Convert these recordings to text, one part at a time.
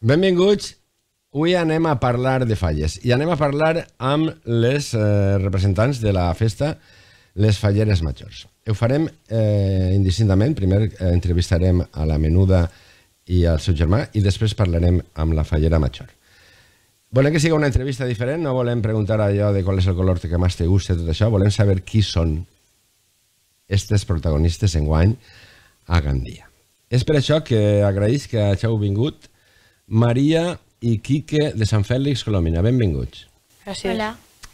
Benvinguts. Avui anem a parlar de falles i anem a parlar amb les eh, representants de la festa Les Falleres Majors. Ho farem eh, indistintament. Primer eh, entrevistarem a la menuda i al seu germà i després parlarem amb la fallera major. Volem que sigui una entrevista diferent, no volem preguntar allò de qual és el color que més te gusta, tot això, volem saber qui són aquestes protagonistes enguany a Gandia. És per això que agraeix que hàgiu vingut Maria i Quique de Sant Fèlix, Colomina. Benvinguts. Gràcies. Hola.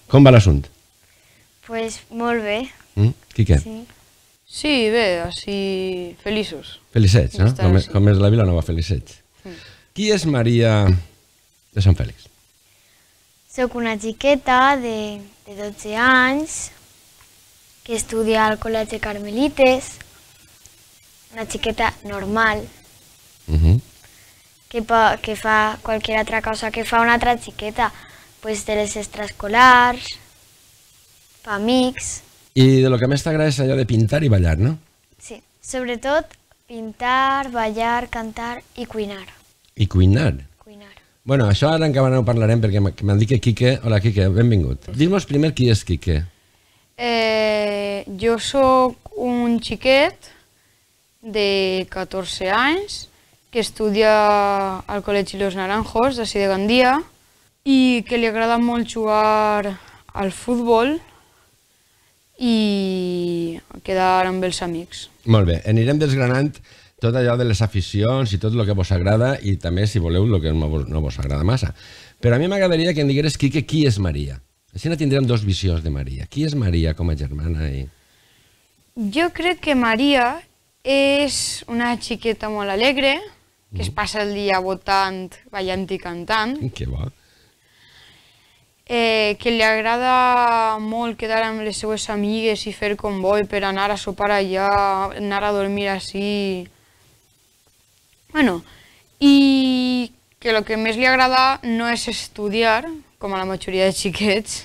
Com va l'assunt? Pues molt bé. Mm? Quique? Sí. Sí, bé, així feliços. Felicets, no? com, sí. com és la Vila Nova, felicets. Mm. Qui és Maria de Sant Fèlix? Soc una xiqueta de, de 12 anys que estudia al Col·legi Carmelites, una xiqueta normal. Uh mhm. -huh que, pa, que fa qualsevol altra cosa que fa una altra xiqueta, pues de les extraescolars, fa amics... I de lo que més t'agrada és allò de pintar i ballar, no? Sí, sobretot pintar, ballar, cantar i cuinar. I cuinar? Cuinar. Bueno, això ara encara no ho parlarem perquè m'han dit que Quique... Hola, Quique, benvingut. dis nos primer qui és Quique. Eh, jo sóc un xiquet de 14 anys que estudia al Col·legi Los Naranjos, de Cide Gandia, i que li agrada molt jugar al futbol i quedar amb els amics. Molt bé, anirem desgranant tot allò de les aficions i tot el que vos agrada i també, si voleu, el que no vos, no vos agrada massa. Però a mi m'agradaria que em digueres, Quique, qui és Maria? Així no tindrem dos visions de Maria. Qui és Maria com a germana? I... Jo crec que Maria és una xiqueta molt alegre, que es passa el dia votant, ballant i cantant. Que va. Eh, que li agrada molt quedar amb les seues amigues i fer convoi per anar a sopar allà, anar a dormir així. Bueno, i que el que més li agrada no és estudiar, com a la majoria de xiquets,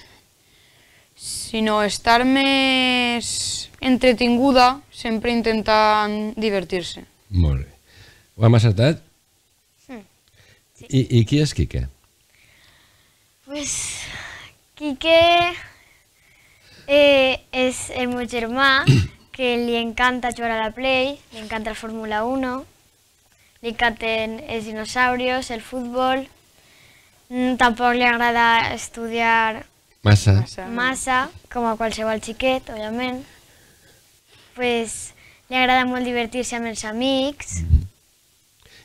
sinó estar més entretinguda, sempre intentant divertir-se. Molt bé. Ho hem acertat? Sí. I, I qui és Quique? Pues, Quique eh, és el meu germà, que li encanta jugar a la Play, li encanta la Fórmula 1, li encanten els dinosaurios, el futbol, mm, tampoc li agrada estudiar massa, massa, massa com a qualsevol xiquet, òbviament. Pues, li agrada molt divertir-se amb els amics, mm -hmm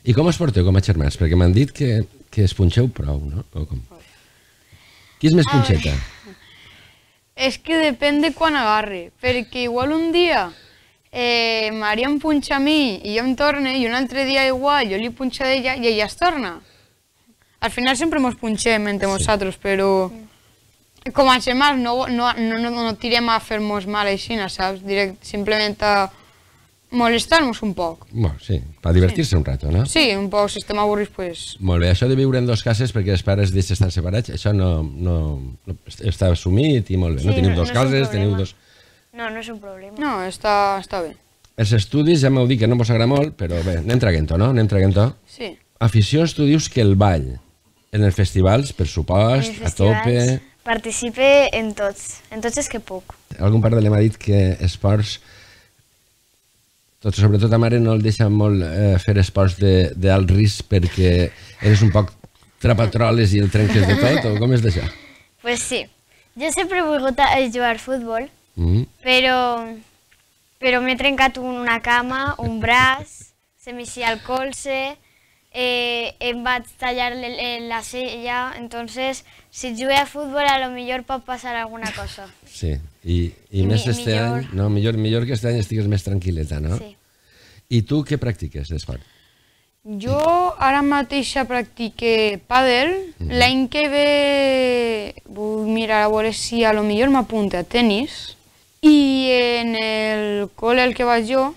i com es porteu com a germans? Perquè m'han dit que, que es punxeu prou, no? O com? Qui és més punxeta? És que depèn de quan agarre, perquè igual un dia eh, Maria em punxa a mi i jo em torne, i un altre dia igual jo li punxa a ella i ella es torna. Al final sempre mos punxem entre sí. nosaltres, però sí. com a germans no, no, no, no, no tirem a fer-nos mal així, saps? Direct, simplement a molestar-nos un poc. Bueno, sí, per divertir-se sí. un rato, no? Sí, un poc, si estem avorrits, pues... Molt bé, això de viure en dos cases perquè els pares d'ells estan separats, això no, no, no està assumit i molt bé. Sí, no teniu no, dos no cases, teniu dos... No, no és un problema. No, està, està bé. Els estudis, ja m'heu dit que no mos agrada molt, però bé, anem traguent-ho, no? Anem traguent-ho. Sí. Afició, tu dius que el ball, en els festivals, per supost, a tope... Participe en tots, en tots els que puc. Algun part de l'hem dit que esports tot, sobretot a mare no el deixa molt eh, fer esports d'alt risc perquè eres un poc trapatroles i el trenques de tot, o com és d'això? Pues sí. Jo sempre he volgut jugar a futbol, mm però, però m'he trencat una cama, un braç, se m'hi el colze, eh, em vaig tallar la sella, entonces si jugué a futbol a lo millor pot passar alguna cosa. Sí, i, i, I més mi, este millor. any... No, millor, millor que este any estigues més tranquil·leta, no? Sí. I tu què practiques d'esport? Jo ara mateix practique pàdel. Mm -hmm. L'any que ve vull mirar a veure si a lo millor m'apunta a tennis. I en el col·le al que vaig jo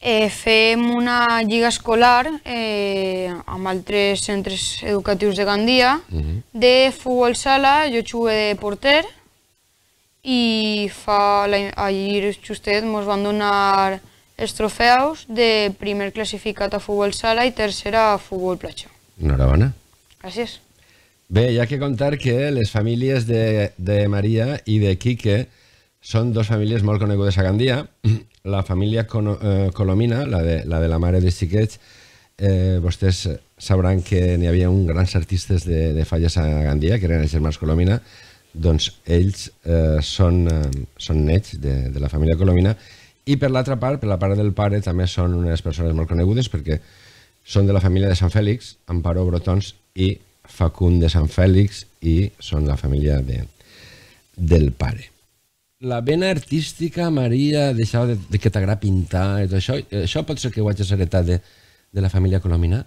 eh, fem una lliga escolar eh, amb altres centres educatius de Gandia mm -hmm. de futbol sala, jo jugué de porter, mm i fa ahir justet ens van donar els trofeus de primer classificat a futbol sala i tercera a futbol platja. Enhorabona. Gràcies. Bé, hi ha que contar que les famílies de, de Maria i de Quique són dues famílies molt conegudes a Gandia. La família eh, Colomina, la de la, de la mare dels xiquets, eh, vostès sabran que n'hi havia un grans artistes de, de falles a Gandia, que eren els germans Colomina, doncs ells eh, són, eh, són nets de, de la família Colomina i per l'altra part, per la part del pare, també són unes persones molt conegudes perquè són de la família de Sant Fèlix, Amparo Brotons i Facund de Sant Fèlix i són la família de, del pare. La vena artística, Maria, deixava de, de que t'agrada pintar i tot això, això pot ser que ho hagis heretat de, de la família Colomina?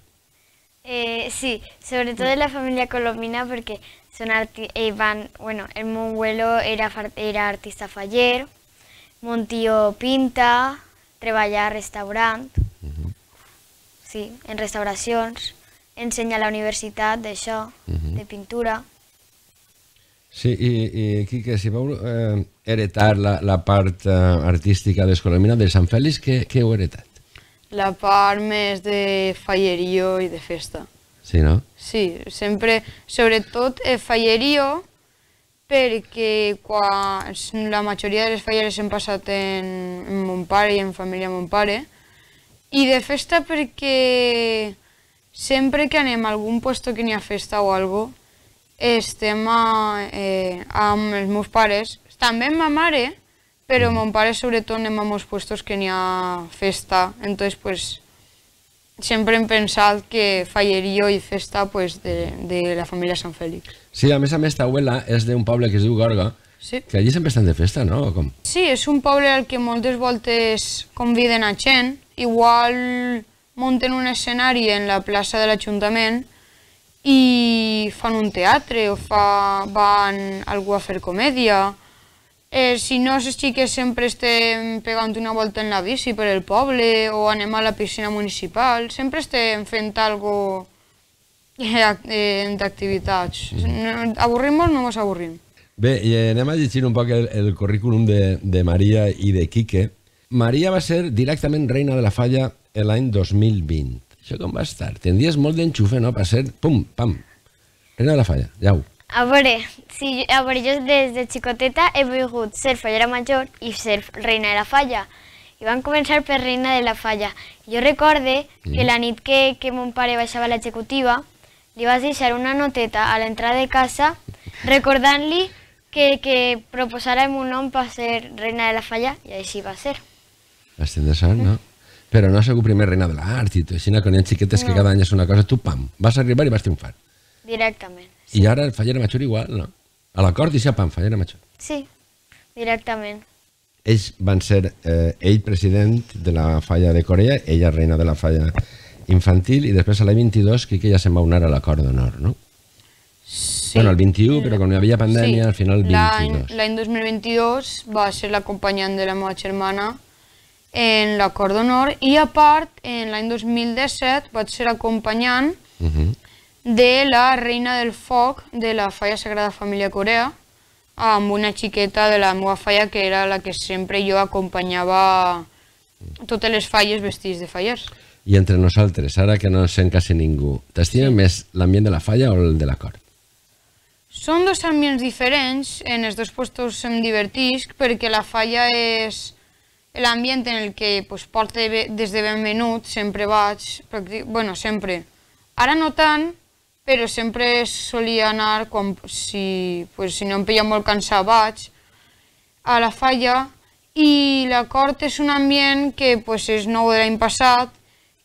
Eh, sí, sobre todo de la familia colombina porque son eh, van, bueno, el meu abuelo era, era artista faller, mon tío pinta, treballa restaurant, uh -huh. sí, en restauracions, ensenya a la universitat d'això, uh -huh. de pintura. Sí, i, i Quique, si vau eh, heretar la, la part eh, artística d'Escolomina de Sant Fèlix, què, què heu heretat? la part més de fallerio i de festa. Sí, no? Sí, sempre, sobretot el fallerio, perquè quan la majoria de les falleres hem passat en, en mon pare i en família mon pare, i de festa perquè sempre que anem a algun lloc que n'hi ha festa o algo, estem a, eh, amb els meus pares, també amb ma mare, Pero mm. mon pare sobretot anem a molts puestos que n'hi ha festa, entonces pues sempre hem pensat que falleria i festa pues, de, de la família Sant Fèlix. Sí, a més a més, ta abuela és d'un poble que es diu Gorga, sí. que allí sempre estan de festa, no? com? Sí, és un poble al que moltes voltes conviden a gent, igual munten un escenari en la plaça de l'Ajuntament i fan un teatre o fa, van algú a fer comèdia, Eh, si no, les sempre estem pegant una volta en la bici per el poble o anem a la piscina municipal, sempre estem fent alguna eh, cosa d'activitats. Mm. No, avorrim-nos, no ens avorrim. Bé, i eh, anem a llegir un poc el, el currículum de, de Maria i de Quique. Maria va ser directament reina de la falla l'any 2020. Això com va estar? Tendies molt d'enxufe, no? Per ser, pum, pam, reina de la falla, jau. A veure, si, a veure, jo des de xicoteta he volgut ser fallera major i ser reina de la falla. I van començar per reina de la falla. Jo recorde que mm. la nit que, que mon pare baixava a l'executiva, li vas deixar una noteta a l'entrada de casa recordant-li que, que el un nom per ser reina de la falla i així va ser. Va ser interessant, no? Però no ha sigut primer reina de l'art i tot així, quan hi ha xiquetes no. que cada any és una cosa, tu pam, vas arribar i vas triomfar. Directament. Sí. I ara el Fallera Major igual, no? A l'acord i pan, Fallera Major. Sí, directament. Ells van ser, eh, ell president de la falla de Corea, ella reina de la falla infantil, i després a l'any 22 que ella se'n va unar a l'acord d'honor, no? Sí. Bueno, el 21, però quan hi havia pandèmia, sí. al final el 22. L'any 2022 va ser l'acompanyant de la meva germana en l'acord d'honor i a part, en l'any 2017 vaig ser acompanyant de la Reina del Foc de la Falla Sagrada Família Corea amb una xiqueta de la meva falla que era la que sempre jo acompanyava totes les falles vestits de fallers. I entre nosaltres, ara que no sent quasi ningú, t'estima sí. més l'ambient de la falla o el de la cort? Són dos ambients diferents, en els dos postos em divertisc perquè la falla és l'ambient en el que pues, porta des de ben menut, sempre vaig, bueno, sempre. Ara no tant, però sempre solia anar, quan, si, pues, si no em peia molt cansat vaig, a la falla, i la cort és un ambient que pues, és nou de l'any passat,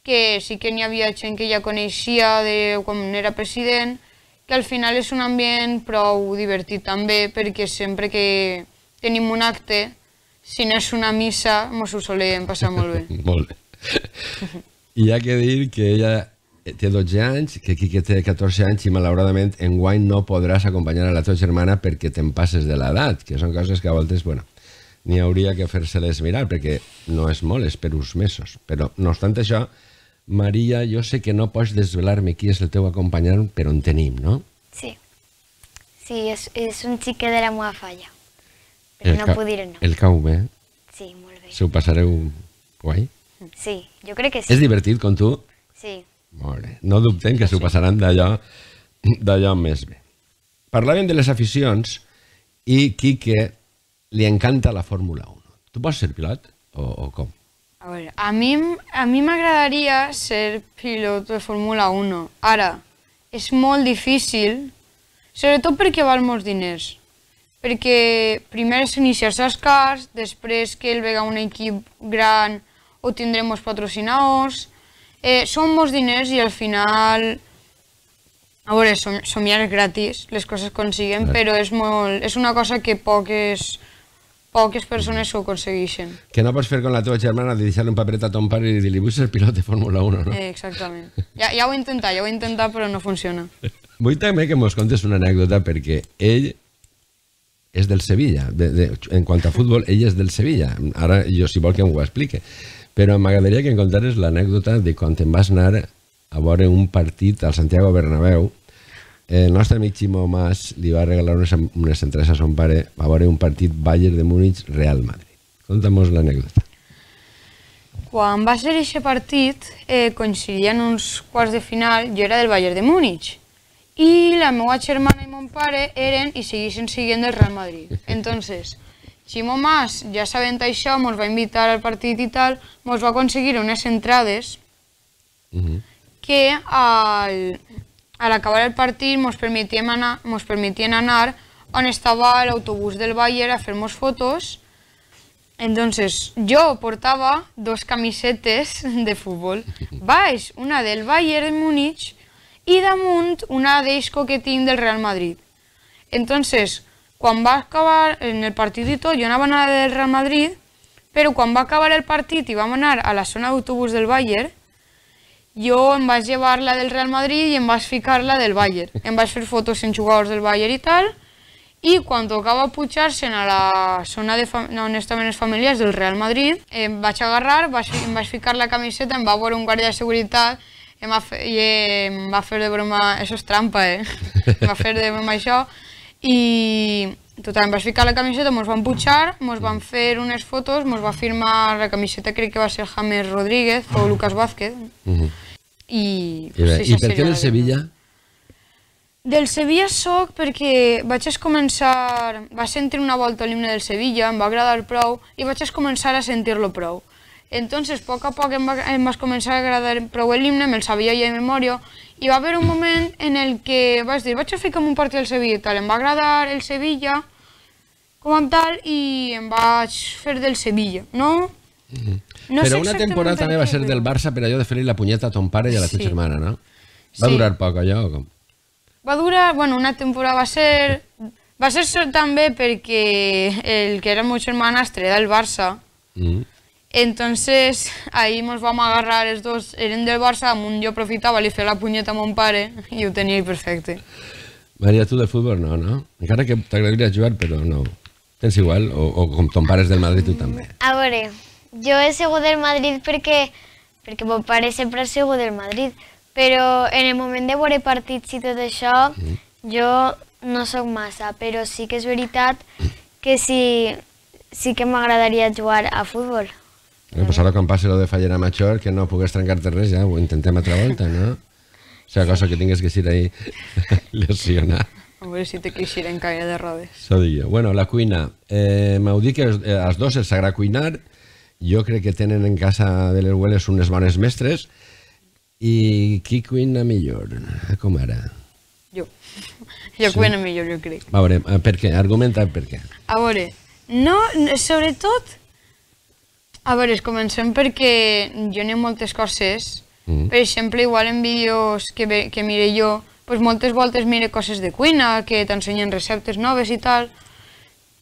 que sí que n'hi havia gent que ja coneixia de quan era president, que al final és un ambient prou divertit també, perquè sempre que tenim un acte, si no és una missa, ens ho solem passar molt bé. molt bé. Hi ha que dir que ella Eh, té 12 anys, que Quique té 14 anys i malauradament en guany no podràs acompanyar a la teva germana perquè te'n passes de l'edat, que són coses que a voltes, bueno, n'hi hauria que fer-se-les mirar perquè no és molt, és per uns mesos. Però, no obstant això, Maria, jo sé que no pots desvelar-me qui és el teu acompanyant, però en tenim, no? Sí. Sí, és, és un xiquet de la meva falla. Però el no puc dir-ho, no. El cau bé? Sí, molt bé. Se ho passareu guai? Sí, jo crec que sí. És divertit com tu? Sí. Molt bé. No dubtem que s'ho passaran d'allò més bé. Parlàvem de les aficions i Quique li encanta la Fórmula 1. Tu pots ser pilot o, o com? A veure, a mi a m'agradaria ser pilot de Fórmula 1. Ara, és molt difícil, sobretot perquè val molts diners. Perquè primer és iniciar-se els cars, després que el vega un equip gran o tindrem els patrocinadors, eh, són molts diners i al final... A veure, som, somiar és gratis, les coses consiguen, right. però és, molt, és una cosa que poques, poques persones ho aconsegueixen. Que no pots fer com la teva germana de deixar un paperet a ton pare i dir-li vull ser pilot de Fórmula 1, no? Eh, exactament. Ja, ja ho he intentat, ja ho he intentat, però no funciona. Vull també que mos contes una anècdota perquè ell és del Sevilla. De, de, en quant a futbol, ell és del Sevilla. Ara jo, si vol, que m'ho explique. Però m'agradaria que em contares l'anècdota de quan te'n vas anar a veure un partit al Santiago Bernabéu. El nostre amic Ximó Mas li va regalar unes, unes entrades a son pare a veure un partit Bayern de Múnich-Real Madrid. Conta'm-nos l'anècdota. Quan va ser aquest partit, eh, coincidien uns quarts de final, jo era del Bayern de Múnich i la meva germana i mon pare eren i seguissin siguent del Real Madrid. Entonces, Ximo Mas, ja sabent això, mos va invitar al partit i tal, mos va aconseguir unes entrades mhm. que al, a l'acabar el partit mos permetien anar, mos permetien anar on estava l'autobús del Bayern a fer-nos fotos. Entonces, jo portava dos camisetes de futbol. Baix, una del Bayern de Múnich i damunt una d'Eixco que tinc del Real Madrid. Entonces, quan va acabar en el partit i tot, jo anava a anar del Real Madrid, però quan va acabar el partit i vam anar a la zona d'autobús del Bayern, jo em vaig llevar la del Real Madrid i em vaig ficar la del Bayern. Em vaig fer fotos en jugadors del Bayern i tal, i quan tocava pujar se a la zona de on estaven les famílies del Real Madrid, em vaig agarrar, vaig, em vaig ficar la camiseta, em va veure un guàrdia de seguretat, em va fer, i em va fer de broma, això és trampa, eh? Em va fer de broma això, i total, em vaig ficar la camiseta, mos van putxar, mos van fer unes fotos, mos va firmar la camiseta, crec que va ser James Rodríguez o Lucas Vázquez. Uh I, I, bé, sí, i per què del Sevilla? Del Sevilla soc perquè vaig començar... Va sentir una volta l'himne del Sevilla, em va agradar prou i vaig començar a sentir-lo prou. Entonces, poco a poco, em vas a va començar a agradar prou me me'l sabia ja de memòria, i va haver un moment en el que a dir, vaig a como un partit del Sevilla i tal, em va agradar el Sevilla com tal tal i em vaig fer del Sevilla, no? Mm -hmm. no però una temporada també va ser del Barça per allò de fer-li la punyeta a ton pare i a la sí. teva germana, no? Va sí. durar poc allò o com? Va durar, bueno, una temporada va ser... Va ser sort també perquè el que era el meu germanastre del el Barça, mm. -hmm Entonces, ahí nos vamos a agarrar els dos, eren del Barça, amunt jo aprofitava, li feia la punyeta a mi padre i ho tenia perfecte. Maria, tu de futbol no, no? Encara que agradaría jugar, però no. Tens igual? O, o con tu pare del Madrid, tu també? A ver, jo he sido del Madrid perquè, perquè mi padre siempre ha sido del Madrid, però en el moment de ver partits i tot això, mm. jo no sóc massa, però sí que és veritat que sí, sí que m'agradaria jugar a futbol. Eh, pues ahora quan passi lo de Fallera Major, que no pugues trencar-te res, ja ho intentem altra volta, no? O sea, cosa que tingues que ser ahí lesionar. A veure si te que en caia de rodes. Això diria. Bueno, la cuina. Eh, me dit que els eh, dos els agrada cuinar. Jo crec que tenen en casa de les hueles unes bones mestres. I qui cuina millor? Com ara? Jo. Jo sí. cuina millor, jo crec. A veure, eh, per què? Argumenta per què. A veure, no, sobretot a veure, comencem perquè jo n'he moltes coses. Mm. Per exemple, igual en vídeos que, ve, que mire jo, pues moltes voltes mire coses de cuina, que t'ensenyen receptes noves i tal.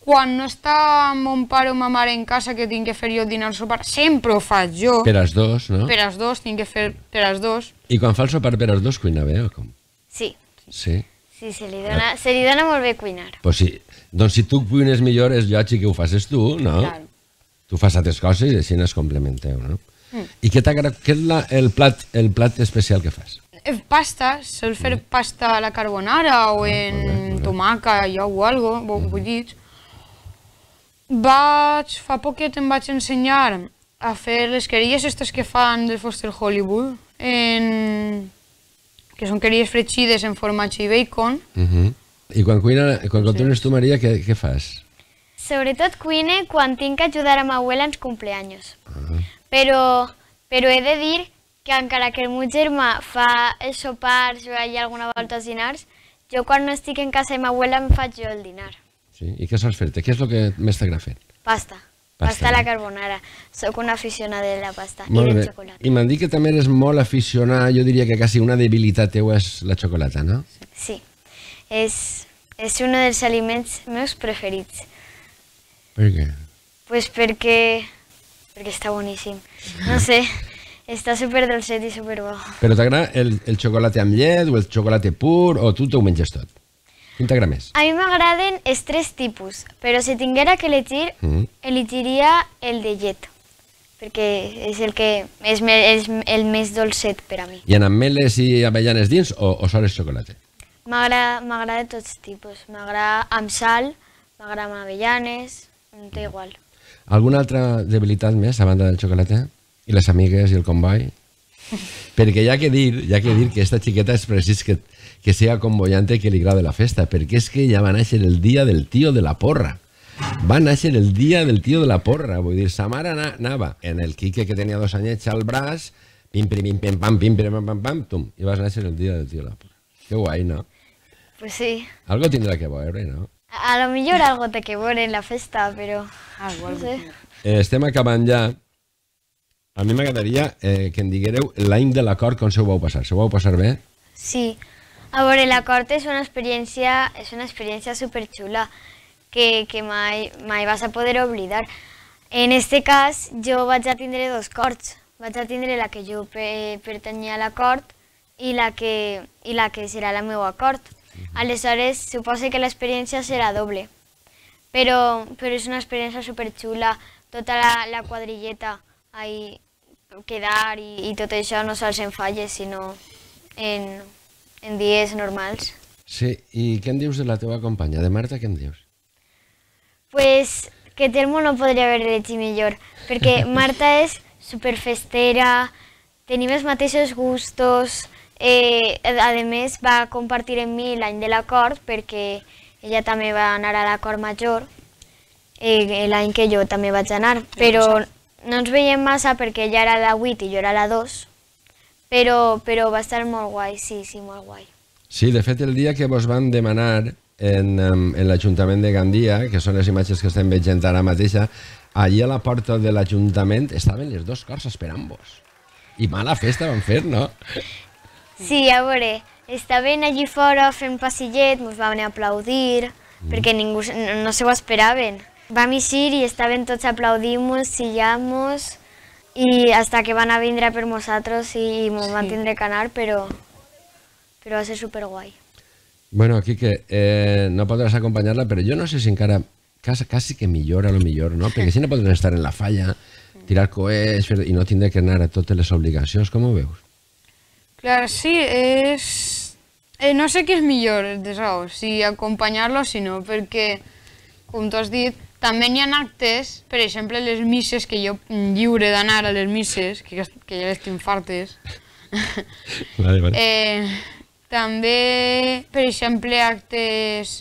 Quan no està mon pare o ma mare en casa que tinc que fer jo dinar sopar, sempre ho faig jo. Per als dos, no? Per als dos, tinc que fer per als dos. I quan fa el sopar per als dos, cuina bé o com? Sí. Sí? Sí, se li dona, se li dona molt bé cuinar. Pues sí. Doncs si tu cuines millor, és lògic que ho facis tu, no? Claro. Tu fas altres coses i així es complementeu, no? Mm. I què, què és la, el, plat, el plat especial que fas? Eh, pasta, sol fer mm. pasta a la carbonara o ah, en tomaca jo, o algo, mm. bullits. Vaig, fa poquet em vaig ensenyar a fer les queries aquestes que fan del Foster Hollywood, en... que són queries fregides en formatge i bacon. Uh I quan, cuina, quan sí. tu, Maria, què, què fas? Sobretot cuine quan tinc que ajudar a ma abuela en els cumpleaños. Mm-hmm. però, però he de dir que encara que el meu germà fa els sopars o hi alguna volta els dinars, jo quan no estic en casa de ma abuela em faig jo el dinar. Sí? I què saps fer-te? Què és el que més t'agrada fer? Pasta. Pasta, a la eh? carbonara. Sóc una aficionada de la pasta molt i del xocolata. I m'han dit que també eres molt aficionada, jo diria que quasi una debilitat teva és la xocolata, no? Sí. És, és un dels aliments meus preferits. Per què? Pues perquè... perquè està boníssim. No sé, està super dolcet i super bo. Però t'agrada el, el xocolata amb llet o el xocolata pur o tu t'ho menges tot? Quin t'agrada més? A mi m'agraden els tres tipus, però si tinguera que elegir, mm. -hmm. elegiria el de llet perquè és el que és, me, és el més dolcet per a mi. I en ameles i avellanes dins o, o sols xocolata? M'agrada de tots tipus. M'agrada amb sal, m'agrada amb avellanes, Té igual. Alguna altra debilitat més, a banda del xocolata? I les amigues i el convoy? perquè hi ha que dir, hi ha que dir que esta xiqueta és precís que, que sigui convoyante que li agrada la festa, perquè és que ja va néixer el dia del tio de la porra. Va néixer el dia del tio de la porra, vull dir, sa mare anava en el Quique que tenia dos anyets al braç, pim, pim, pim, pim, pam, pim, pim, pam, pam, pam, tum, i vas néixer el dia del tio de la porra. Que guai, no? Pues sí. Algo tindrà que veure, no? A lo millor algo de que veure en la festa, però... Ah, algo, no sé. Eh, estem acabant ja. A mi m'agradaria eh, que em diguereu l'any de l'acord com se ho vau passar. Se ho vau passar bé? Sí. A veure, l'acord és una experiència, és una experiència superxula que, que mai, mai vas a poder oblidar. En este cas, jo vaig a tindre dos corts. Vaig a tindre la que jo pertanyia a l'acord i, la que, i la que serà la meva acord. Aleshores, suposa que l'experiència serà doble. Però, però és una experiència superxula, tota la, la quadrilleta, ahí, quedar i, i tot això no sols en falles, sinó en, en dies normals. Sí, i què en dius de la teva companya, de Marta, què en dius? Pues que Telmo no podria haver elegit millor, perquè Marta és superfestera, tenim els mateixos gustos, Eh, a més, va compartir amb mi l'any de l'acord perquè ella també va anar a la major eh, eh, l'any que jo també vaig anar, però no ens veiem massa perquè ella era la 8 i jo era la 2, però, però va estar molt guai, sí, sí, molt guai. Sí, de fet, el dia que vos van demanar en, en l'Ajuntament de Gandia, que són les imatges que estem veient ara mateixa, allí a la porta de l'Ajuntament estaven les dues cors esperant-vos. I mala festa van fer, no? Sí, ahora, veure, estaven allí fora en passillet, nos van aplaudir, porque mm. perquè no se ho esperaven. Vam eixir a estaven y aplaudint-nos, aplaudimos, nos y hasta que van a venir per nosaltres i nos sí. van tindre que ganar, pero però va ser guay. Bueno, Kike, eh, no podrás acompañarla, pero yo no sé si encara casi que millora a lo mejor, no? Porque si no podrán estar en la falla, tirar coets y no tienen que ganar a las obligaciones obligacions, com Clar, sí, és... Eh, no sé què és millor, de raó, si acompanyar-lo o si no, perquè, com tu has dit, també n'hi ha actes, per exemple, les misses, que jo mm, lliure d'anar a les misses, que, que ja les tinc fartes. Vale, vale. Eh, també, per exemple, actes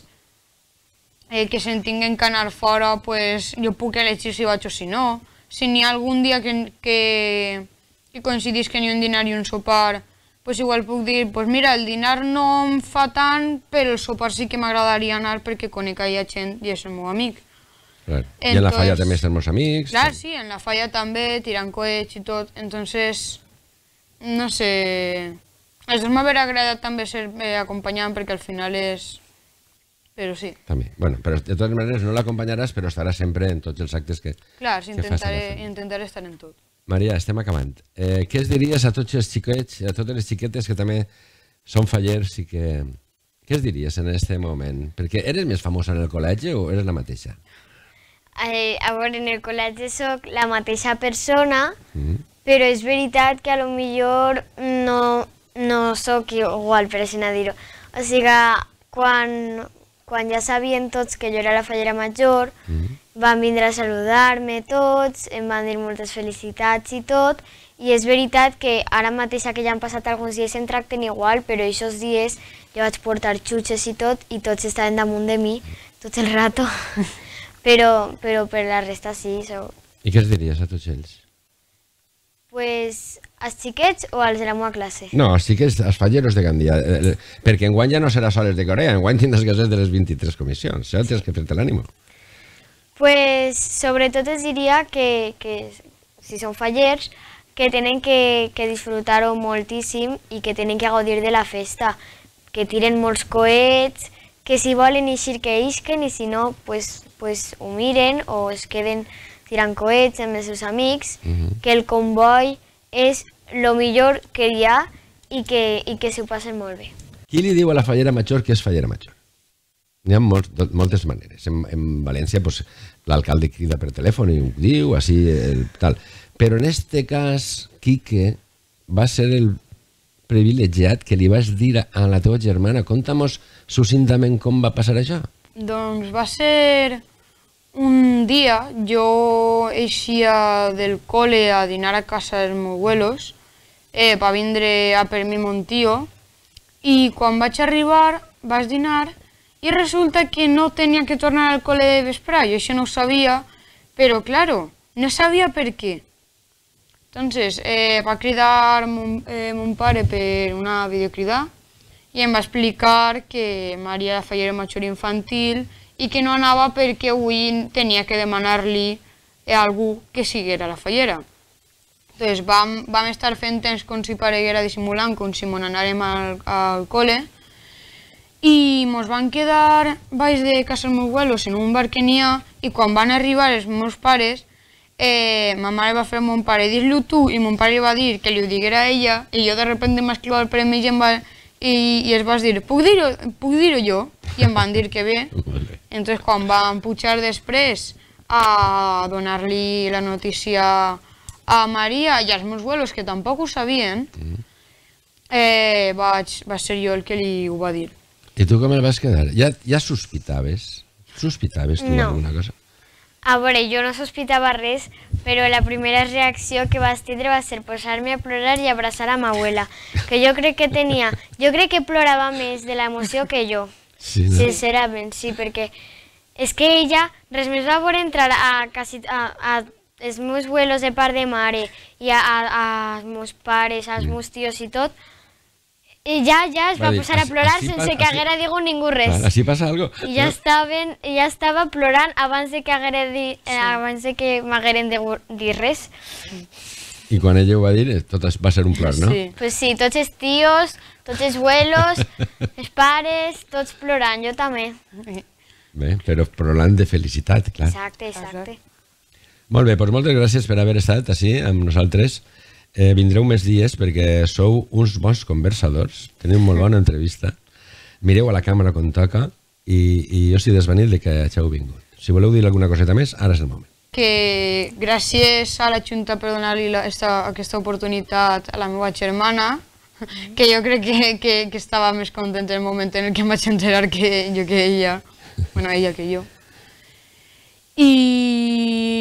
eh, que se'n tinguen que anar fora, pues, jo puc elegir si vaig o si no. Si n'hi ha algun dia que, que, que coincidís que n'hi ha un dinar i un sopar, pues igual puc dir, pues mira, el dinar no em fa tant, però el sopar sí que m'agradaria anar perquè conec que gent i és el meu amic. Clar. Entonces, I en la falla també estan molts amics. Clar, sí, en la falla també, tirant coets i tot. Entonces, no sé... Els dos m'haver agradat també ser eh, acompanyant perquè al final és... Però sí. També. Bueno, però de totes maneres no l'acompanyaràs, però estaràs sempre en tots els actes que Clar, sí, intentaré, intentaré estar en tot. Maria, estem acabant. Eh, què es diries a tots els xiquets, a totes les xiquetes que també són fallers i que... Què es diries en aquest moment? Perquè eres més famosa en el col·legi o eres la mateixa? Eh, a veure, en el col·legi sóc la mateixa persona, mm -hmm. però és veritat que a lo millor no, no sóc igual, per així dir-ho. O sigui, quan, quan ja sabien tots que jo era la fallera major, mm -hmm van vindre a saludar-me tots, em van dir moltes felicitats i tot, i és veritat que ara mateix que ja han passat alguns dies em tracten igual, però aquests dies jo vaig portar xutxes i tot, i tots estaven damunt de mi tot el rato, però, però per la resta sí. So. I què els diries a tots ells? Pues als xiquets o als de la meva classe? No, als xiquets, als falleros de Gandia. Eh, eh, perquè enguany ja no seràs hores de Corea, enguany tindràs que ser de les 23 comissions, ja eh? tens que fer-te l'ànimo. Pues sobretot es diria que, que si són fallers, que tenen que, que disfrutar-ho moltíssim i que tenen que gaudir de la festa, que tiren molts coets, que si volen eixir que isquen i si no, pues, pues ho miren o es queden tirant coets amb els seus amics, uh mhm. -huh. que el comboi és el millor que hi ha i que, i que s'ho passen molt bé. Qui li diu a la fallera major que és fallera major? N'hi ha de, moltes maneres. En, en València pues, l'alcalde crida per telèfon i ho diu, així, el, eh, tal. Però en este cas, Quique va ser el privilegiat que li vas dir a la teva germana. Conta'm-nos sucintament com va passar això. Doncs va ser un dia, jo eixia del col·le a dinar a casa dels meus abuelos, eh, va vindre a per mi mon tio, i quan vaig arribar, vaig dinar, i resulta que no tenia que tornar al col·le de vespre. Jo això no ho sabia, però, claro, no sabia per què. Entonces, eh, va cridar mon, eh, mon pare per una videocrida i em va explicar que Maria feia major infantil i que no anava perquè avui tenia que demanar-li a algú que siguera la fallera. Entonces vam, vam estar fent temps com si pareguera dissimulant, com si mon al, al col·le, i mos van quedar baix de casa dels meus abuelos en un bar que n'hi ha i quan van arribar els meus pares eh, ma mare va fer a mon pare dir-li tu i mon pare va dir que li ho diguera a ella i jo de repente escrivat el premi i, em va, i, i es vas dir puc dir-ho puc dir jo? i em van dir que bé. Entonces quan van pujar després a donar-li la notícia a Maria i als meus abuelos que tampoc ho sabien, mm. eh, vaig, va ser jo el que li ho va dir. I tu com el vas quedar? Ja, ja sospitaves? Sospitaves tu no. alguna cosa? A veure, jo no sospitava res, però la primera reacció que vas tindre va ser posar-me a plorar i abraçar a ma abuela, que jo crec que tenia... Jo crec que plorava més de l'emoció que jo. Sí, no? Sincerament, sí, perquè és que ella res més va voler entrar a, quasi, a, a els meus abuelos de part de mare i a, a, a els meus pares, als meus tios i tot, i ja, ja es va, va dir, a plorar així, sense així, que haguera digut ningú res. Clar, així passa algo. I ja, estaven, ja estava plorant abans de que, haguera di, eh, sí. eh, abans de que m'hagueren de dir res. I quan ella ho va dir, eh, tot va ser un plor, no? Sí. Pues sí, tots els tios, tots els abuelos, els pares, tots plorant, jo també. Bé, però plorant de felicitat, clar. Exacte, exacte. Molt bé, doncs moltes gràcies per haver estat així amb nosaltres eh, vindreu més dies perquè sou uns bons conversadors, teniu molt bona entrevista, mireu a la càmera quan toca i, i jo estic desvenit de que hageu vingut. Si voleu dir alguna coseta més, ara és el moment. Que gràcies a la Junta per donar-li aquesta oportunitat a la meva germana, mm. que jo crec que, que, que estava més contenta en el moment en el que em vaig enterar que jo que ella, bueno, ella que jo. I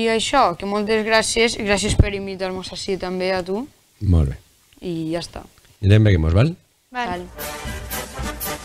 i això, que moltes gràcies, gràcies per invitar-nos així també a tu. Molt bé. I ja està. Anem bé que mos val? Val. val.